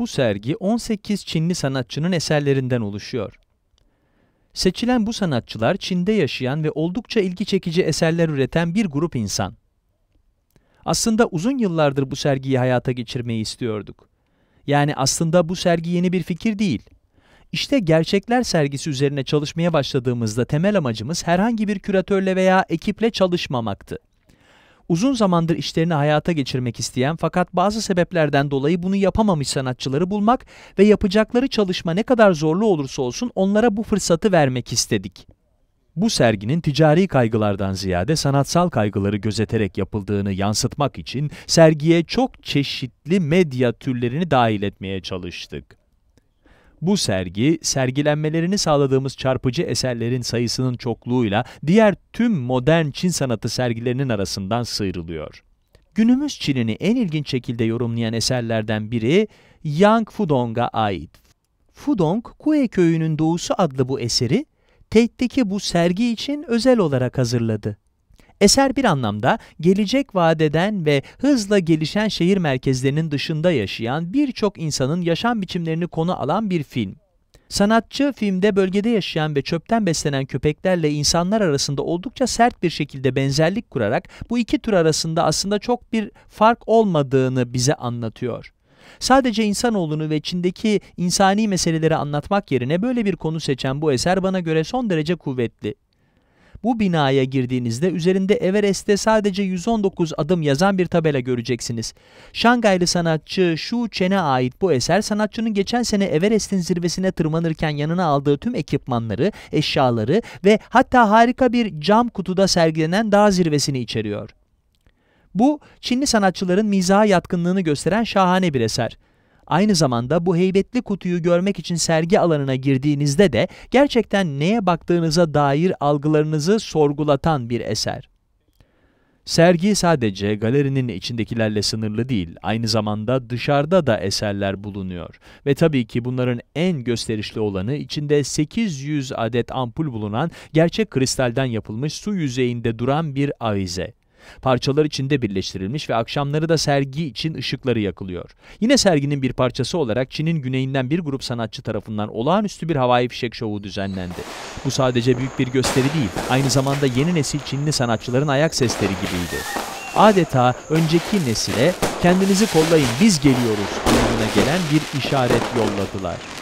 bu sergi 18 Çinli sanatçının eserlerinden oluşuyor. Seçilen bu sanatçılar Çin'de yaşayan ve oldukça ilgi çekici eserler üreten bir grup insan. Aslında uzun yıllardır bu sergiyi hayata geçirmeyi istiyorduk. Yani aslında bu sergi yeni bir fikir değil. İşte Gerçekler sergisi üzerine çalışmaya başladığımızda temel amacımız herhangi bir küratörle veya ekiple çalışmamaktı. Uzun zamandır işlerini hayata geçirmek isteyen fakat bazı sebeplerden dolayı bunu yapamamış sanatçıları bulmak ve yapacakları çalışma ne kadar zorlu olursa olsun onlara bu fırsatı vermek istedik. Bu serginin ticari kaygılardan ziyade sanatsal kaygıları gözeterek yapıldığını yansıtmak için sergiye çok çeşitli medya türlerini dahil etmeye çalıştık. Bu sergi, sergilenmelerini sağladığımız çarpıcı eserlerin sayısının çokluğuyla diğer tüm modern Çin sanatı sergilerinin arasından sıyrılıyor. Günümüz Çin'ini en ilginç şekilde yorumlayan eserlerden biri Yang Fudong'a ait. Fudong, Kue köyünün doğusu adlı bu eseri, Tate'deki bu sergi için özel olarak hazırladı. Eser bir anlamda gelecek vadeden ve hızla gelişen şehir merkezlerinin dışında yaşayan birçok insanın yaşam biçimlerini konu alan bir film. Sanatçı filmde bölgede yaşayan ve çöpten beslenen köpeklerle insanlar arasında oldukça sert bir şekilde benzerlik kurarak bu iki tür arasında aslında çok bir fark olmadığını bize anlatıyor. Sadece insanoğlunu ve içindeki insani meseleleri anlatmak yerine böyle bir konu seçen bu eser bana göre son derece kuvvetli. Bu binaya girdiğinizde üzerinde Everest'te sadece 119 adım yazan bir tabela göreceksiniz. Şangaylı sanatçı Shu Chen'e ait bu eser sanatçının geçen sene Everest'in zirvesine tırmanırken yanına aldığı tüm ekipmanları, eşyaları ve hatta harika bir cam kutuda sergilenen dağ zirvesini içeriyor. Bu, Çinli sanatçıların mizaha yatkınlığını gösteren şahane bir eser. Aynı zamanda bu heybetli kutuyu görmek için sergi alanına girdiğinizde de gerçekten neye baktığınıza dair algılarınızı sorgulatan bir eser. Sergi sadece galerinin içindekilerle sınırlı değil, aynı zamanda dışarıda da eserler bulunuyor. Ve tabii ki bunların en gösterişli olanı içinde 800 adet ampul bulunan gerçek kristalden yapılmış su yüzeyinde duran bir avize. Parçalar içinde birleştirilmiş ve akşamları da sergi için ışıkları yakılıyor. Yine serginin bir parçası olarak Çin'in güneyinden bir grup sanatçı tarafından olağanüstü bir havai fişek şovu düzenlendi. Bu sadece büyük bir gösteri değil, aynı zamanda yeni nesil Çinli sanatçıların ayak sesleri gibiydi. Adeta önceki nesile kendinizi kollayın biz geliyoruz anlamına gelen bir işaret yolladılar.